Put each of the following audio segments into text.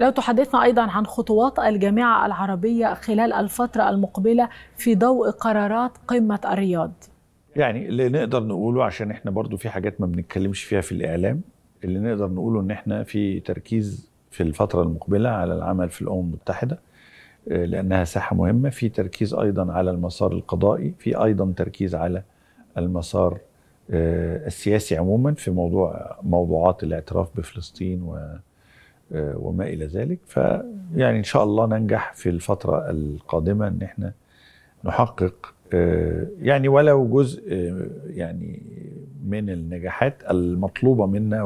لو تحدثنا ايضا عن خطوات الجامعه العربيه خلال الفتره المقبله في ضوء قرارات قمه الرياض. يعني اللي نقدر نقوله عشان احنا برضو في حاجات ما بنتكلمش فيها في الاعلام اللي نقدر نقوله ان احنا في تركيز في الفتره المقبله على العمل في الامم المتحده آه، لانها ساحه مهمه في تركيز ايضا على المسار القضائي في ايضا تركيز على المسار آه، السياسي عموما في موضوع موضوعات الاعتراف بفلسطين و آه، وما الى ذلك فيعني ان شاء الله ننجح في الفتره القادمه ان احنا نحقق آه، يعني ولو جزء آه، يعني من النجاحات المطلوبه منا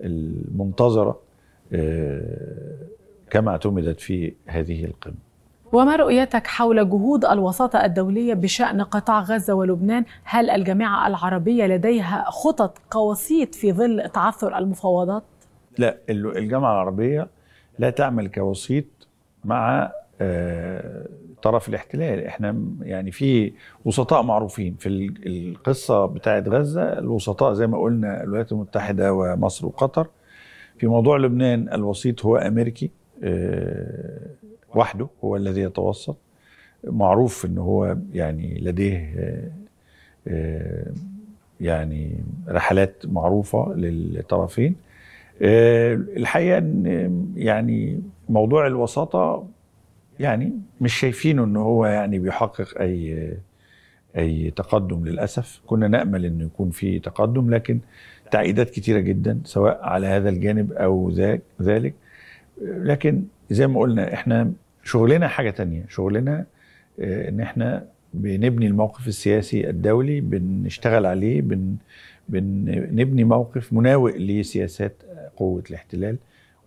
والمنتظره كما اعتمدت في هذه القمه. وما رؤيتك حول جهود الوساطه الدوليه بشان قطاع غزه ولبنان؟ هل الجامعه العربيه لديها خطط قواسيط في ظل تعثر المفاوضات؟ لا الجامعه العربيه لا تعمل كوسيط مع آه، طرف الاحتلال احنا يعني في وسطاء معروفين في القصه بتاعه غزه الوسطاء زي ما قلنا الولايات المتحده ومصر وقطر في موضوع لبنان الوسيط هو امريكي آه، وحده هو الذي يتوسط معروف ان هو يعني لديه آه، يعني رحلات معروفه للطرفين آه، الحقيقه ان يعني موضوع الوساطه يعني مش شايفينه ان هو يعني بيحقق اي اي تقدم للاسف كنا نامل انه يكون في تقدم لكن تعقيدات كتيره جدا سواء على هذا الجانب او ذلك لكن زي ما قلنا احنا شغلنا حاجه تانية شغلنا آه، ان احنا بنبني الموقف السياسي الدولي بنشتغل عليه بن بنبني موقف مناوئ لسياسات قوة الاحتلال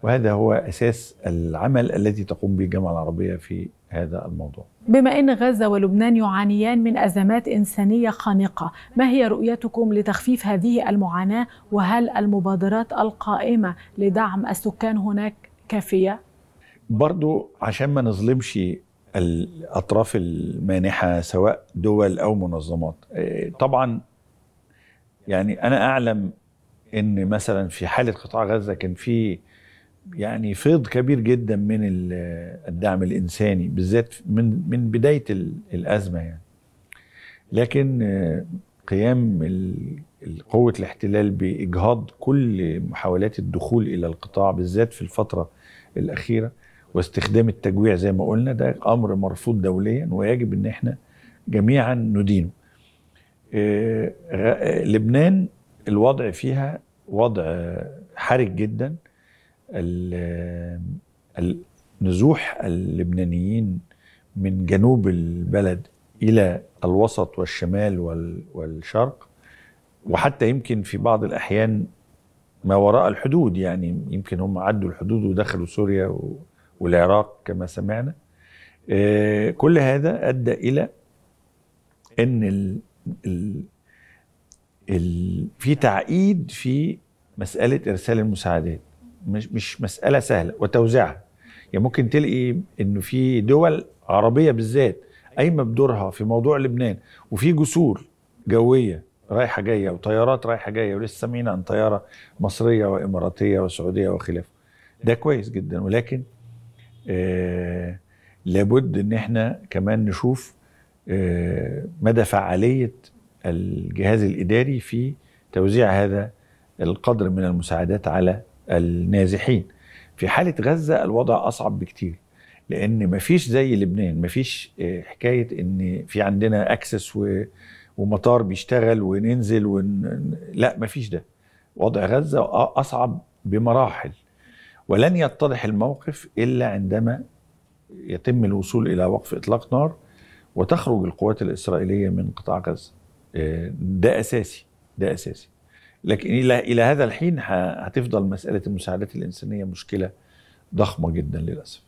وهذا هو أساس العمل الذي تقوم به الجامعة العربية في هذا الموضوع بما أن غزة ولبنان يعانيان من أزمات إنسانية خانقة ما هي رؤيتكم لتخفيف هذه المعاناة وهل المبادرات القائمة لدعم السكان هناك كافية؟ برضو عشان ما نظلمش الأطراف المانحة سواء دول أو منظمات إيه، طبعا يعني انا اعلم ان مثلا في حاله قطاع غزه كان في يعني فيض كبير جدا من الدعم الانساني بالذات من من بدايه الازمه يعني لكن آه، قيام قوه الاحتلال باجهاض كل محاولات الدخول الى القطاع بالذات في الفتره الاخيره واستخدام التجويع زي ما قلنا ده امر مرفوض دوليا ويجب ان احنا جميعا ندينه آه، لبنان الوضع فيها وضع حرج جدا نزوح اللبنانيين من جنوب البلد الى الوسط والشمال والشرق وحتى يمكن في بعض الاحيان ما وراء الحدود يعني يمكن هم عدوا الحدود ودخلوا سوريا والعراق كما سمعنا آه، كل هذا ادى الى ان ال... ال... في تعقيد في مساله ارسال المساعدات مش مش مساله سهله وتوزيعها يعني ممكن تلاقي انه في دول عربيه بالذات قايمه بدورها في موضوع لبنان وفي جسور جويه رايحه جايه وطيارات رايحه جايه ولسه سامعين عن طياره مصريه واماراتيه وسعوديه وخلافه ده كويس جدا ولكن آه لابد ان احنا كمان نشوف مدى فعاليه الجهاز الاداري في توزيع هذا القدر من المساعدات على النازحين في حاله غزه الوضع اصعب بكتير لان مفيش زي لبنان مفيش آه، حكايه ان في عندنا اكسس ومطار بيشتغل وننزل ون... لا مفيش ده وضع غزه اصعب بمراحل ولن يتضح الموقف الا عندما يتم الوصول الى وقف اطلاق نار وتخرج القوات الإسرائيلية من قطاع غزة آه، ده أساسي ده أساسي لكن إلى إلى هذا الحين هتفضل مسألة المساعدات الإنسانية مشكلة ضخمة جدا للأسف